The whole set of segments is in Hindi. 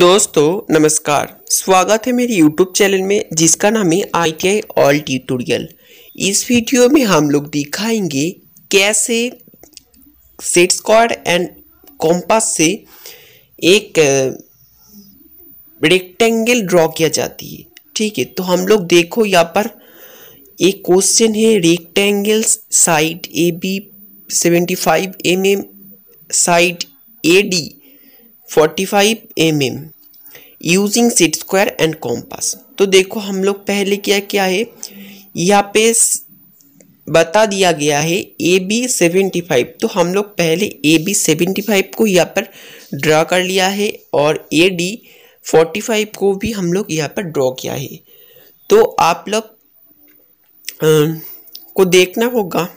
दोस्तों नमस्कार स्वागत है मेरे YouTube चैनल में जिसका नाम है I T I all tutorial इस वीडियो में हम लोग दिखाएंगे कैसे सेट स्क्वाड एंड कॉम्पास से एक रेक्टेंगल ड्रॉ किया जाती है ठीक है तो हम लोग देखो यहाँ पर एक क्वेश्चन है rectangles side A B seventy five M M side A D 45 M M using set square and compass तो देखो हम लोग पहले क्या क्या है यहाँ पे बता दिया गया है ए बी सेवेंटी फाइव तो हम लोग पहले ए बी सेवेंटी फाइव को यहाँ पर ड्रा कर लिया है और ए डी फोर्टी फाइव को भी हम लोग यहाँ पर ड्रॉ किया है तो आप लोग को देखना होगा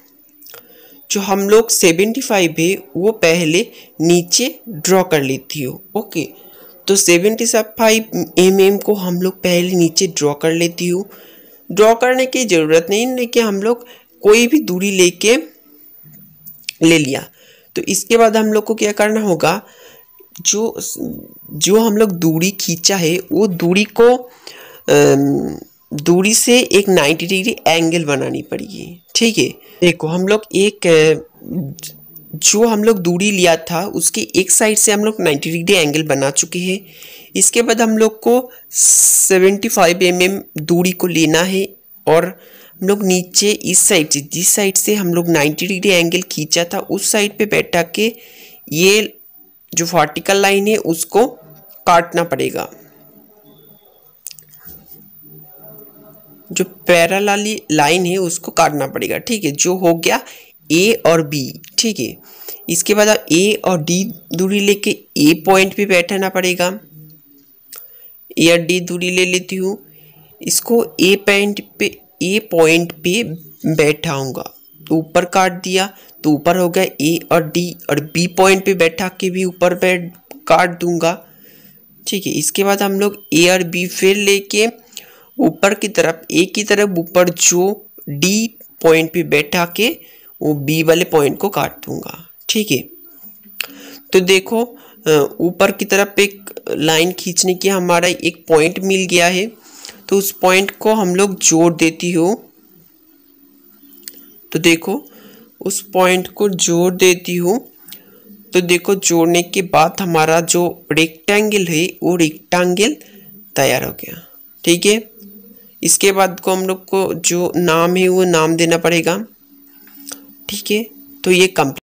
जो हम लोग सेवेंटी फाइव है वो पहले नीचे ड्रॉ कर लेती हो ओके तो seventy five M mm M को हम लोग पहले नीचे ड्रॉ कर लेती हो ड्रॉ करने की ज़रूरत नहीं लेकिन हम लोग कोई भी दूरी लेके ले लिया तो इसके बाद हम लोग को क्या करना होगा जो जो हम लोग दूरी खींचा है वो दूरी को आ, दूरी से एक 90 डिग्री एंगल बनानी पड़ेगी ठीक है देखो हम लोग एक जो हम लोग दूरी लिया था उसके एक साइड से हम लोग 90 डिग्री एंगल बना चुके हैं इसके बाद हम लोग को 75 फाइव mm दूरी को लेना है और हम लोग नीचे इस साइड से जिस साइड से हम लोग 90 डिग्री एंगल खींचा था उस साइड पे बैठा के ये जो वर्टिकल लाइन है उसको काटना पड़ेगा जो पैरालाली लाइन है उसको काटना पड़ेगा ठीक है जो हो गया ए और बी ठीक है इसके बाद आप ए और डी दूरी लेके ए पॉइंट पे बैठना पड़ेगा ए और डी दूरी ले लेती हूँ इसको ए पॉइंट पे ए पॉइंट पे बैठाऊँगा तो ऊपर काट दिया तो ऊपर हो गया ए और डी और बी पॉइंट पे बैठा के भी ऊपर बैठ काट दूंगा ठीक है इसके बाद हम लोग ए और बी फिर लेके ऊपर की तरफ ए की तरफ ऊपर जो डी पॉइंट पे बैठा के वो बी वाले पॉइंट को काट दूंगा ठीक है तो देखो ऊपर की तरफ एक लाइन खींचने की हमारा एक पॉइंट मिल गया है तो उस पॉइंट को हम लोग जोड़ देती हो तो देखो उस पॉइंट को जोड़ देती हूँ तो देखो जोड़ने के बाद हमारा जो रेक्टेंगल है वो रेक्टेंगल तैयार हो गया ठीक है इसके बाद को हम लोग को जो नाम है वो नाम देना पड़ेगा ठीक है तो ये कंप्लीट